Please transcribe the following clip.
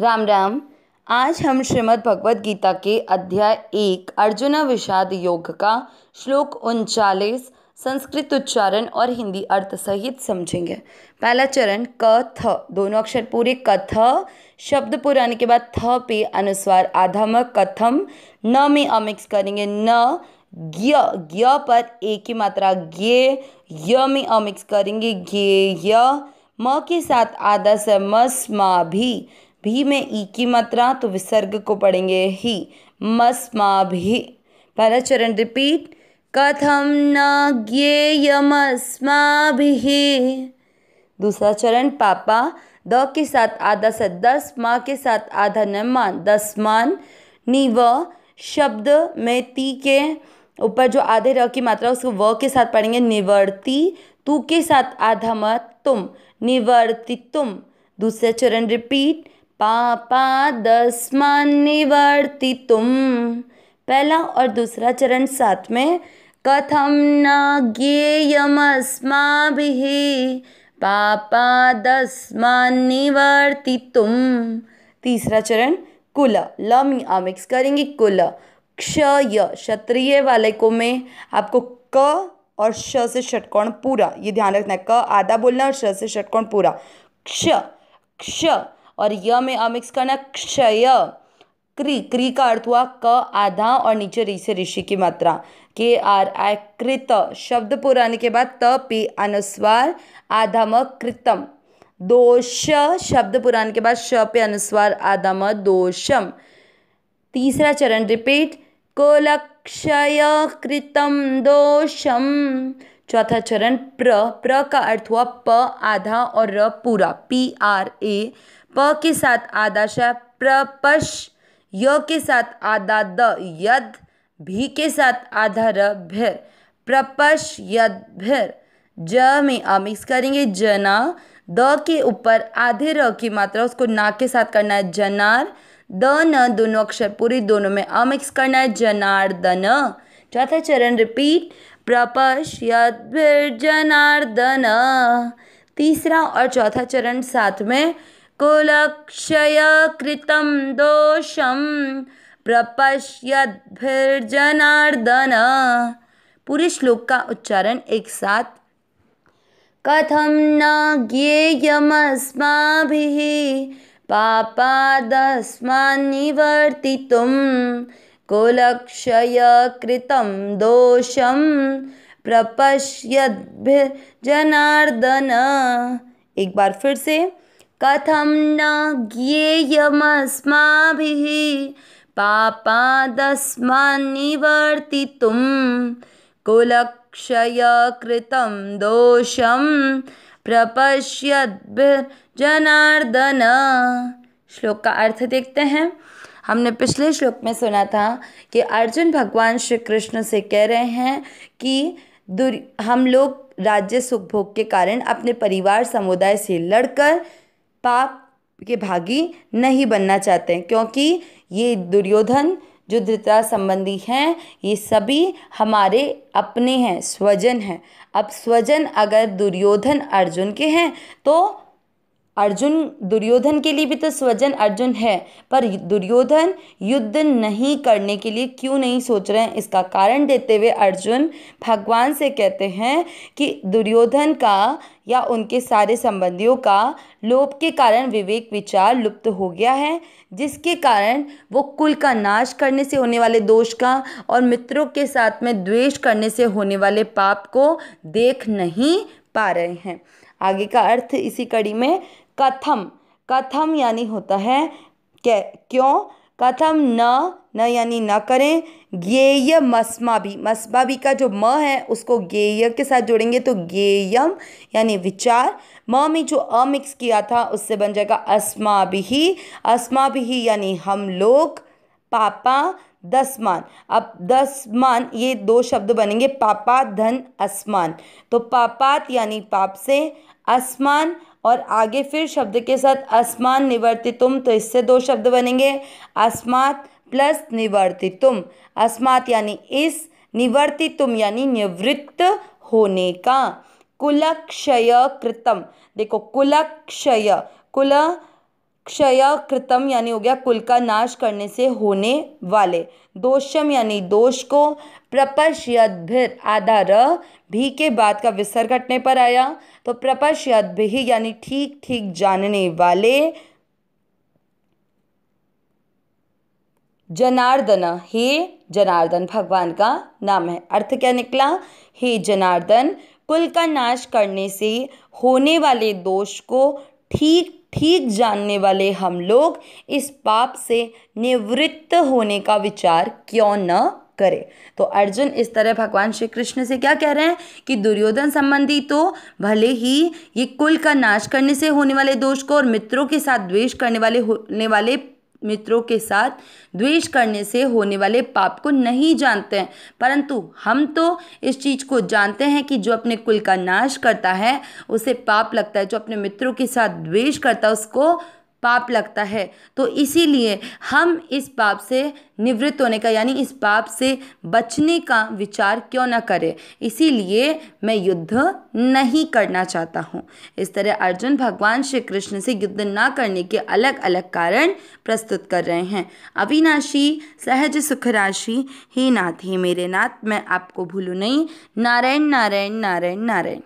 राम राम आज हम श्रीमद् भगवद गीता के अध्याय एक अर्जुन विषाद योग का श्लोक उनचालीस संस्कृत उच्चारण और हिंदी अर्थ सहित समझेंगे पहला चरण क थ दोनों अक्षर पूरे कथ शब्द पूरा आने के बाद थ पे अनुस्वार आधम कथम न में अमिक्स करेंगे न ग्य ग्य पर ए की मात्रा ज्ञ य में अमिक्स करेंगे गे य म के साथ आधा समस्मा भी भी में ई की मात्रा तो विसर्ग को पढ़ेंगे ही मस्मा भी पहला चरण रिपीट कथम न ज्ञेयमस्मा भी दूसरा चरण पापा द के साथ आधा स दस माँ के साथ आधा नमान दस मान नी व शब्द में ती के ऊपर जो आधे र की मात्रा उसको व के साथ पढ़ेंगे निवर्ती तू के साथ आधा मत तुम निवर्ती तुम दूसरा चरण रिपीट पापादस्मान तुम पहला और दूसरा चरण साथ में कथम न ज्ञेयमस्माभिः पापादस्मान तुम तीसरा चरण कुल ल में आ मिक्स करेंगे कुल क्षय क्षत्रिय वाले को में आपको क और श से षटकोण पूरा ये ध्यान रखना है क आधा बोलना और श से षटकोण पूरा क्ष क्ष और य में अमिक्स करना क्षय क्री क्री का अर्थ हुआ क आधा और नीचे ऋ से ऋषि की मात्रा के आर आय कृत शब्द पूरा आने के बाद त पे अनुस्वार आधम कृतम दोष शब्द पुराण के बाद श पे अनुस्वार आदम दोषम तीसरा चरण रिपीट कोलक्षय कृतम दोषम चौथा चरण प्र प्र का अर्थ हुआ प आधा और र पूरा पी आर ए प के साथ आधा श प्रपश य के साथ आधा द यद भी के साथ आधा र भर प्रपश यद भर ज में अमिक्स मिक्स करेंगे जना द के ऊपर आधे र की मात्रा उसको ना के साथ करना है जनार द न दोनों अक्षर पूरी दोनों में अमिक्स मिक्स करना है जनार्दन चौथा चरण रिपीट प्रपश यद न तीसरा और चौथा चरण साथ में कुलक्षयकृतं दोषं प्रपश्यद्भिर्जनार्दन पूरे श्लोक का उच्चारण एक साथ कथम न ज्ञेयमस्माभिः पापादस्मान्निवर्तितुं कुलक्षयकृतं दोषं प्रपश्यद्भिर्जनार्दन एक बार फिर से कथम न ज्ञेयमस्माभिः पापादस्मान्निवर्तितुं कुलक्षयकृतं प्रपश्य जनार्दन श्लोक का अर्थ देखते हैं हमने पिछले श्लोक में सुना था कि अर्जुन भगवान श्री कृष्ण से कह रहे हैं कि दुर् हम लोग राज्य सुख भोग के कारण अपने परिवार समुदाय से लड़कर पाप के भागी नहीं बनना चाहते क्योंकि ये दुर्योधन जो धृतराज संबंधी हैं ये सभी हमारे अपने हैं स्वजन हैं अब स्वजन अगर दुर्योधन अर्जुन के हैं तो अर्जुन दुर्योधन के लिए भी तो स्वजन अर्जुन है पर दुर्योधन युद्ध नहीं करने के लिए क्यों नहीं सोच रहे हैं इसका कारण देते हुए अर्जुन भगवान से कहते हैं कि दुर्योधन का या उनके सारे संबंधियों का लोभ के कारण विवेक विचार लुप्त हो गया है जिसके कारण वो कुल का नाश करने से होने वाले दोष का और मित्रों के साथ में द्वेष करने से होने वाले पाप को देख नहीं पा रहे हैं आगे का अर्थ इसी कड़ी में कथम कथम यानी होता है क्या क्यों कथम न न यानी न करें गेय मस्मा भी मस्मा भी का जो म है उसको गेय के साथ जोड़ेंगे तो गेयम यानी विचार म में जो अ मिक्स किया था उससे बन जाएगा अस्मा भी अस्मा भी यानी हम लोग पापा दसमान अब दसमान ये दो शब्द बनेंगे पापात धन असमान तो पापात यानी पाप से असमान और आगे फिर शब्द के साथ असमान निवर्तितुम तो इससे दो शब्द बनेंगे अस्मात प्लस निवर्तितुम अस्मात यानी इस निवर्तितुम यानी निवृत्त होने का कुलक्षय कृतम देखो कुलक्षय कुल क्षयकृतम यानी हो गया कुल का नाश करने से होने वाले दोषम यानी दोष को प्रपश यद्भिर आधार भी के बाद का विसर घटने पर आया तो प्रपश यद्भि यानी ठीक ठीक जानने वाले जनार्दन हे जनार्दन भगवान का नाम है अर्थ क्या निकला हे जनार्दन कुल का नाश करने से होने वाले दोष को ठीक ठीक जानने वाले हम लोग इस पाप से निवृत्त होने का विचार क्यों न करें तो अर्जुन इस तरह भगवान श्री कृष्ण से क्या कह रहे हैं कि दुर्योधन संबंधी तो भले ही ये कुल का नाश करने से होने वाले दोष को और मित्रों के साथ द्वेष करने वाले होने वाले मित्रों के साथ द्वेष करने से होने वाले पाप को नहीं जानते हैं परंतु हम तो इस चीज़ को जानते हैं कि जो अपने कुल का नाश करता है उसे पाप लगता है जो अपने मित्रों के साथ द्वेष करता है उसको पाप लगता है तो इसीलिए हम इस पाप से निवृत्त होने का यानी इस पाप से बचने का विचार क्यों ना करें इसीलिए मैं युद्ध नहीं करना चाहता हूँ इस तरह अर्जुन भगवान श्री कृष्ण से युद्ध ना करने के अलग अलग कारण प्रस्तुत कर रहे हैं अविनाशी सहज सुख राशि ही नाथ ही मेरे नाथ मैं आपको भूलू नहीं नारायण नारायण नारायण नारायण